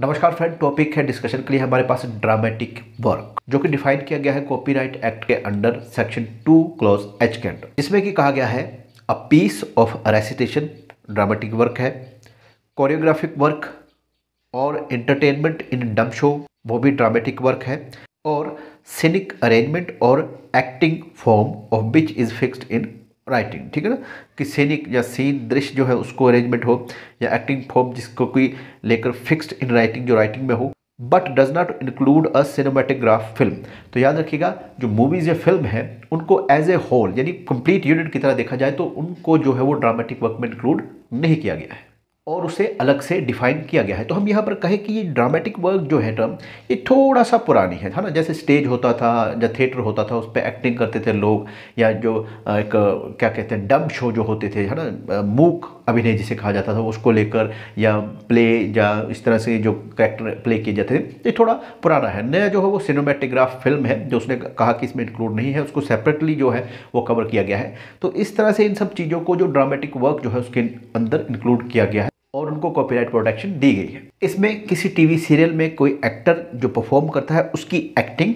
नमस्कार friend topic है discussion के लिए हमारे पास ड्रामेटिक वर्क जो कि डिफाइन किया गया है कॉपीराइट एक्ट के under section two clause H के अंडर इसमें कि कहा गया है a piece of recitation dramatic work है कोरियोग्राफिक वर्क और एंटरटेनमेंट इन डम शो वो भी ड्रामेटिक वर्क है और सीनिक अरेंजमेंट और acting form of which is fixed in writing ठीक है ना कि सीनिक या सीन दृश्य जो है उसको अरेंजमेंट हो या एक्टिंग फॉर्म जिसको कोई लेकर फिक्स्ड इन राइटिंग जो राइटिंग में हो but does not include a cinematograph film तो याद रखिएगा जो मूवीज़ या फिल्म है उनको एज ए होल यानी कंप्लीट यूनिट की तरह देखा जाए तो उनको जो है वो ड्रामेटिक वर्क में इंक्लूड नहीं किया गया है और उसे अलग से डिफाइन किया गया है तो हम यहाँ पर कहें कि ये ड्रामेटिक वर्क जो है ड्रम ये थोड़ा सा पुरानी है था ना जैसे स्टेज होता था या थिएटर होता था उस पर एक्टिंग करते थे लोग या जो एक क्या कहते हैं डब शो जो होते थे है ना मूक अभिनय जिसे कहा जाता था उसको लेकर या प्ले या इस तरह से जो करेक्टर प्ले किए जाते थे ये थोड़ा पुराना है नया जो है वो सिनेमेटोग्राफ फिल्म है जो उसने कहा कि इसमें इंक्लूड नहीं है उसको सेपरेटली जो है वो कवर किया गया है तो इस तरह से इन सब चीज़ों को जो ड्रामेटिक वर्क जो है उसके अंदर इंक्लूड किया गया है और उनको कॉपीराइट प्रोटेक्शन दी गई है इसमें किसी टीवी सीरियल में कोई एक्टर जो परफॉर्म करता है उसकी एक्टिंग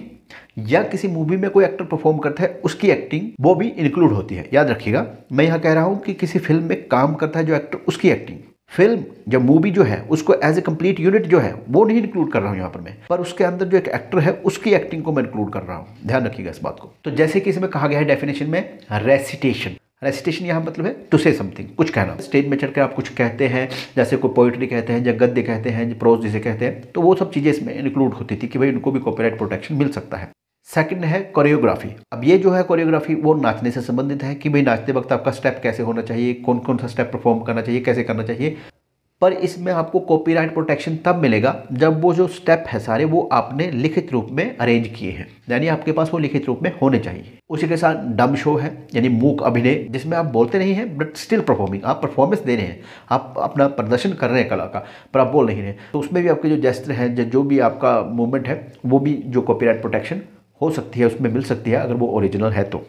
या किसी मूवी में कोई एक्टर परफॉर्म करता है उसकी एक्टिंग वो भी इंक्लूड होती है याद रखिएगा मैं यहाँ कह रहा हूँ कि किसी फिल्म में काम करता है जो एक्टर उसकी एक्टिंग फिल्म या मूवी जो है उसको एज ए कंप्लीट यूनिट जो है वो नहीं इंक्लूड कर रहा हूँ यहाँ पर मैं पर उसके अंदर जो एक एक्टर है उसकी एक्टिंग को मैं इंक्लूड कर रहा हूँ ध्यान रखिएगा इस बात को तो जैसे कि इसमें कहा गया है डेफिनेशन में रेसिटेशन रेसिटेशन यहाँ मतलब है टू से समथिंग कुछ कहना स्टेज में चढ़ के आप कुछ कहते हैं जैसे कोई पोइट्री कहते हैं या गद्य कहते हैं प्रोज जिसे कहते हैं तो वो सब चीज़ें इसमें इंक्लूड होती थी कि भाई उनको भी कॉपीराइट प्रोटेक्शन मिल सकता है सेकंड है कोरियोग्राफी अब ये जो है कोरियोग्राफी वो नाचने से संबंधित है कि भाई नाचते वक्त आपका स्टेप कैसे होना चाहिए कौन कौन सा स्टेप परफॉर्म करना चाहिए कैसे करना चाहिए पर इसमें आपको कॉपीराइट प्रोटेक्शन तब मिलेगा जब वो जो स्टेप है सारे वो आपने लिखित रूप में अरेंज किए हैं यानी आपके पास वो लिखित रूप में होने चाहिए उसी के साथ डम शो है यानी मूक अभिनय जिसमें आप बोलते नहीं हैं बट स्टिल परफॉर्मिंग आप परफॉर्मेंस दे रहे हैं आप अपना प्रदर्शन कर रहे हैं कला का पर आप बोल नहीं रहे तो उसमें भी आपके जो जैस्त्र हैं जो भी आपका मूवमेंट है वो भी जो कॉपी प्रोटेक्शन हो सकती है उसमें मिल सकती है अगर वो ओरिजिनल है तो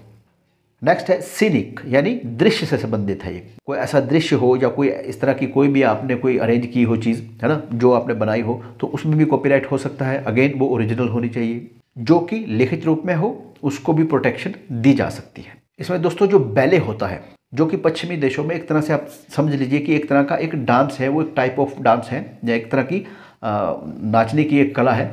नेक्स्ट है सीनिक यानी दृश्य से संबंधित है ये कोई ऐसा दृश्य हो या कोई इस तरह की कोई भी आपने कोई अरेंज की हो चीज़ है ना जो आपने बनाई हो तो उसमें भी कॉपीराइट हो सकता है अगेन वो ओरिजिनल होनी चाहिए जो कि लिखित रूप में हो उसको भी प्रोटेक्शन दी जा सकती है इसमें दोस्तों जो बैले होता है जो कि पश्चिमी देशों में एक तरह से आप समझ लीजिए कि एक तरह का एक डांस है वो एक टाइप ऑफ डांस है या एक तरह की आ, नाचने की एक कला है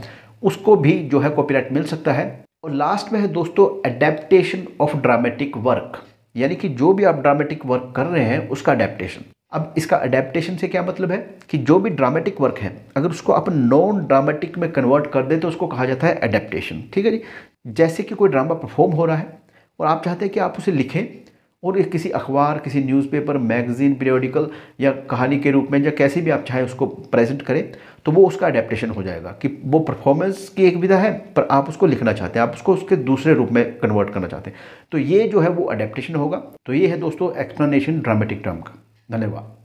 उसको भी जो है कॉपीराइट मिल सकता है और लास्ट में है दोस्तों अडेप्टेशन ऑफ ड्रामेटिक वर्क यानी कि जो भी आप ड्रामेटिक वर्क कर रहे हैं उसका अडेप्टेशन अब इसका अडेप्टेशन से क्या मतलब है कि जो भी ड्रामेटिक वर्क है अगर उसको आप नॉन ड्रामेटिक में कन्वर्ट कर दें तो उसको कहा जाता है अडेप्टेशन ठीक है जी जैसे कि कोई ड्रामा परफॉर्म हो रहा है और आप चाहते हैं कि आप उसे लिखें और ये किसी अखबार किसी न्यूज़पेपर मैगज़ीन पीरियोडिकल या कहानी के रूप में या कैसे भी आप चाहें उसको प्रेजेंट करें तो वो उसका अडेप्टेशन हो जाएगा कि वो परफॉर्मेंस की एक विधा है पर आप उसको लिखना चाहते हैं आप उसको उसके दूसरे रूप में कन्वर्ट करना चाहते हैं तो ये जो है वो अडेप्टेशन होगा तो ये है दोस्तों एक्सप्लेनेशन ड्रामेटिक ड्राम का धन्यवाद